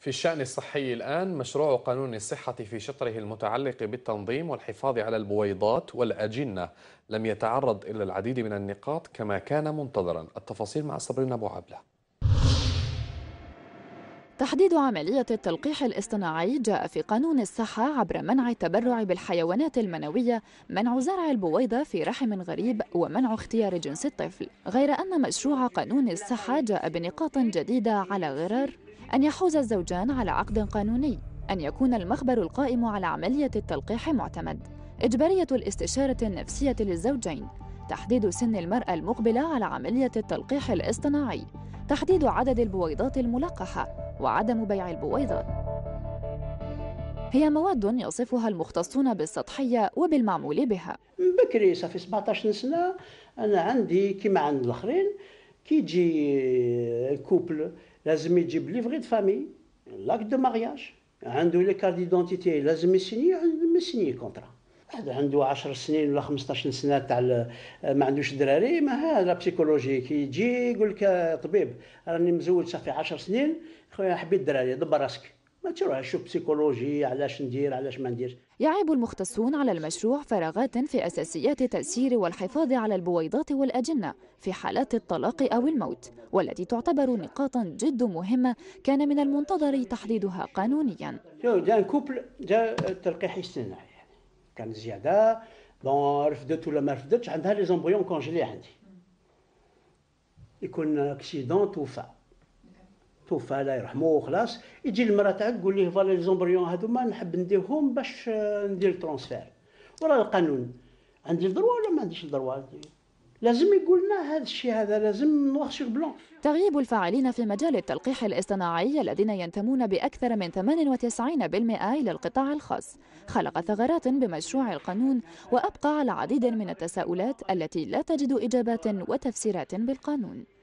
في الشأن الصحي الآن مشروع قانون الصحة في شطره المتعلق بالتنظيم والحفاظ على البويضات والأجنة لم يتعرض إلى العديد من النقاط كما كان منتظرا التفاصيل مع صابرين أبو عبله تحديد عملية التلقيح الاصطناعي جاء في قانون الصحة عبر منع التبرع بالحيوانات المنوية، منع زرع البويضة في رحم غريب ومنع اختيار جنس الطفل، غير أن مشروع قانون الصحة جاء بنقاط جديدة على غرار أن يحوز الزوجان على عقد قانوني أن يكون المخبر القائم على عملية التلقيح معتمد إجبارية الاستشارة النفسية للزوجين تحديد سن المرأة المقبلة على عملية التلقيح الاصطناعي تحديد عدد البويضات الملقحة وعدم بيع البويضات هي مواد يصفها المختصون بالسطحية وبالمعمول بها بكري صافي 17 سنة أنا عندي كما عند الآخرين كي يجي الكوبل لازم يجيب ليفغي فامي لاك دو مارياج عنده لي كارد ديدونتيتي لازم يسيني لازم يسيني كونترا واحد عنده 10 سنين ولا 15 سنه تاع ما عندوش دراري ما هذا لا بسيكولوجي كي يجي يقول لك طبيب راني مزوج صافي 10 سنين خويا حبيت دراري دبر راسك ما شو بسيكولوجي علاش ندير علاش ما نديرش يعيب المختصون على المشروع فراغات في أساسيات تأثير والحفاظ على البويضات والأجنة في حالات الطلاق أو الموت والتي تعتبر نقاطا جد مهمة كان من المنتظر تحديدها قانونيا جا كوبل جا تلقيح اصطناعي يعني. كان زيادة بون رفدت ولا ما رفدتش عندها لي زومبريون كونجلي عندي يكون اكسيدون توفى توفى الله يرحمه وخلاص يجي المراه تاعك تقول ليه فالي زومبريون هذوما نحب نديهم باش آه، ندير الترونسفير وراه القانون عندي الدروا ولا ما عنديش الدروا لازم يقول لنا هذا الشيء هذا لازم نوار سور بلون تغييب الفاعلين في مجال التلقيح الاصطناعي الذين ينتمون بأكثر من 98% إلى القطاع الخاص خلق ثغرات بمشروع القانون وأبقى على عديد من التساؤلات التي لا تجد إجابات وتفسيرات بالقانون